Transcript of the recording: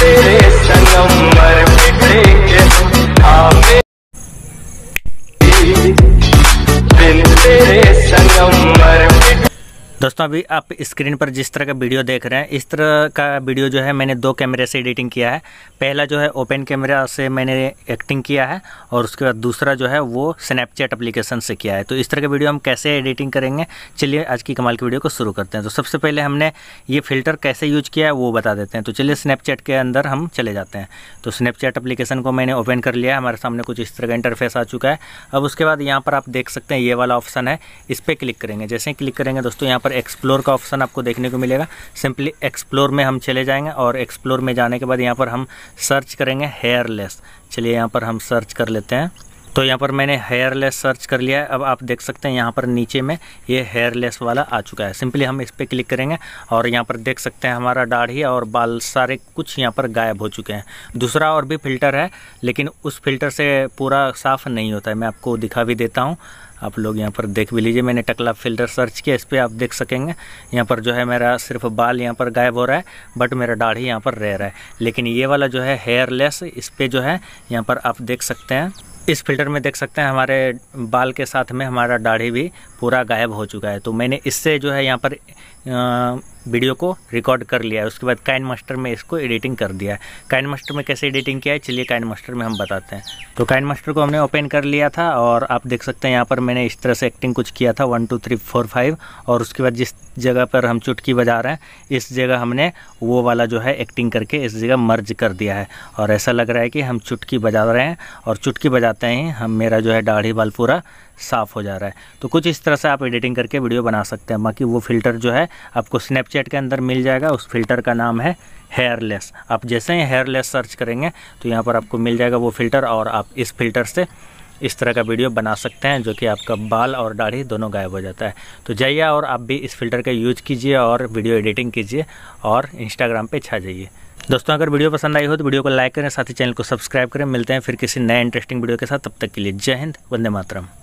Celeste, não me दोस्तों अभी आप स्क्रीन पर जिस तरह का वीडियो देख रहे हैं इस तरह का वीडियो जो है मैंने दो कैमरे से एडिटिंग किया है पहला जो है ओपन कैमरा से मैंने एक्टिंग किया है और उसके बाद दूसरा जो है वो स्नैपचैट एप्लीकेशन से किया है तो इस तरह के वीडियो हम कैसे एडिटिंग करेंगे चलिए आज की कमाल की वीडियो को शुरू करते हैं तो सबसे पहले हमने ये फ़िल्टर कैसे यूज़ किया है वो बता देते हैं तो चलिए स्नैपचैट के अंदर हम चले जाते हैं तो स्नैपचैट अप्लीकेशन को मैंने ओपन कर लिया है हमारे सामने कुछ इस तरह का इंटरफेस आ चुका है अब उसके बाद यहाँ पर आप देख सकते हैं ये वाला ऑप्शन है इस पर क्लिक करेंगे जैसे क्लिक करेंगे दोस्तों यहाँ पर पर एक्सप्लोर का ऑप्शन आपको देखने को मिलेगा सिंपली एक्सप्लोर में हम चले जाएंगे और एक्सप्लोर में जाने के बाद यहाँ पर हम सर्च करेंगे हेयरलेस चलिए यहाँ पर हम सर्च कर लेते हैं तो यहाँ पर मैंने हेयरलेस सर्च कर लिया है अब आप देख सकते हैं यहाँ पर नीचे में ये हेयरलेस वाला आ चुका है सिंपली हम इस पर क्लिक करेंगे और यहाँ पर देख सकते हैं हमारा दाढ़ी और बाल सारे कुछ यहाँ पर गायब हो चुके हैं दूसरा और भी फिल्टर है लेकिन उस फिल्टर से पूरा साफ़ नहीं होता है मैं आपको दिखा भी देता हूँ आप लोग यहाँ पर देख भी लीजिए मैंने टकला फिल्टर सर्च किया इस पर आप देख सकेंगे यहाँ पर जो है मेरा सिर्फ बाल यहाँ पर गायब हो रहा है बट मेरा दाढ़ी यहाँ पर रह रहा है लेकिन ये वाला जो है हेयरलेस इस पर जो है यहाँ पर आप देख सकते हैं इस फिल्टर में देख सकते हैं हमारे बाल के साथ में हमारा दाढ़ी भी पूरा गायब हो चुका है तो मैंने इससे जो है यहाँ पर वीडियो को रिकॉर्ड कर लिया है उसके बाद काइन मास्टर में इसको एडिटिंग कर दिया है काइन मास्टर में कैसे एडिटिंग किया है चलिए काइन मास्टर में हम बताते हैं तो काइन मास्टर को हमने ओपन कर लिया था और आप देख सकते हैं यहाँ पर मैंने इस तरह से एक्टिंग कुछ किया था one two three four five और उसके बाद जिस जगह पर हम चुटकी बजा रहे हैं इस जगह हमने वो वाला जो है एक्टिंग करके इस जगह मर्ज कर दिया है और ऐसा लग रहा है कि हम चुटकी बजा रहे हैं और चुटकी बजाते ही हम मेरा जो है दाढ़ी बाल पूरा साफ़ हो जा रहा है तो कुछ इस तरह से आप एडिटिंग करके वीडियो बना सकते हैं बाकी वो फ़िल्टर जो है आपको स्नैपचैट के अंदर मिल जाएगा उस फिल्टर का नाम है हेयरलेस आप जैसे ही हेयरलेस सर्च करेंगे तो यहाँ पर आपको मिल जाएगा वो फ़िल्टर और आप इस फिल्टर से इस तरह का वीडियो बना सकते हैं जो कि आपका बाल और दाढ़ी दोनों गायब हो जाता है तो जाइए और आप भी इस फिल्टर का यूज कीजिए और वीडियो एडिटिंग कीजिए और इंस्टाग्राम पे छा जाइए दोस्तों अगर वीडियो पसंद आई हो तो वीडियो को लाइक करें साथ ही चैनल को सब्सक्राइब करें मिलते हैं फिर किसी नए इंटरेस्टिंग वीडियो के साथ तब तक के लिए जय हिंद वंदे मातरम